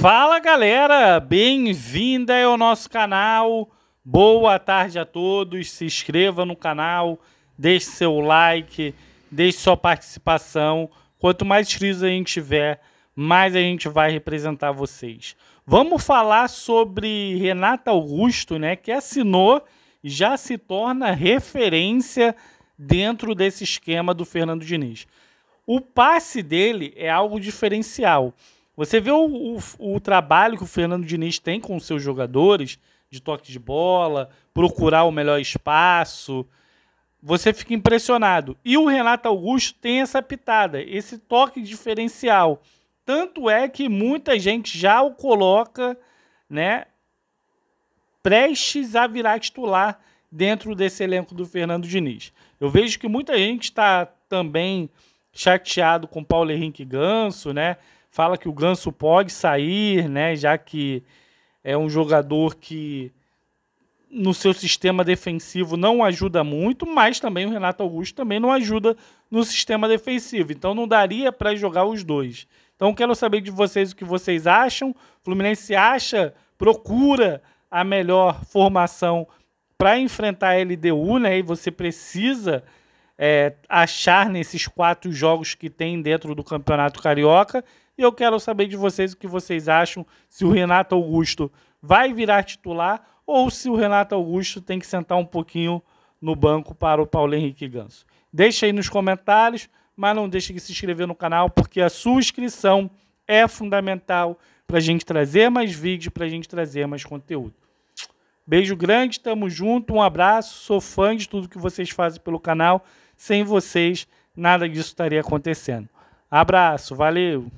Fala galera, bem-vinda ao nosso canal. Boa tarde a todos. Se inscreva no canal, deixe seu like, deixe sua participação. Quanto mais inscritos a gente tiver, mais a gente vai representar vocês. Vamos falar sobre Renata Augusto, né, que assinou e já se torna referência dentro desse esquema do Fernando Diniz. O passe dele é algo diferencial. Você vê o, o, o trabalho que o Fernando Diniz tem com os seus jogadores, de toque de bola, procurar o melhor espaço. Você fica impressionado. E o Renato Augusto tem essa pitada, esse toque diferencial. Tanto é que muita gente já o coloca, né, prestes a virar titular dentro desse elenco do Fernando Diniz. Eu vejo que muita gente está também chateado com Paulo Henrique Ganso, né? fala que o Ganso pode sair, né, já que é um jogador que no seu sistema defensivo não ajuda muito, mas também o Renato Augusto também não ajuda no sistema defensivo. Então não daria para jogar os dois. Então quero saber de vocês o que vocês acham. O Fluminense acha, procura a melhor formação para enfrentar a LDU, né? E você precisa é, achar nesses quatro jogos que tem dentro do Campeonato Carioca. E eu quero saber de vocês o que vocês acham, se o Renato Augusto vai virar titular ou se o Renato Augusto tem que sentar um pouquinho no banco para o Paulo Henrique Ganso. Deixa aí nos comentários, mas não deixe de se inscrever no canal, porque a sua inscrição é fundamental para a gente trazer mais vídeos, para a gente trazer mais conteúdo. Beijo grande, tamo junto, um abraço, sou fã de tudo que vocês fazem pelo canal. Sem vocês, nada disso estaria acontecendo. Abraço, valeu!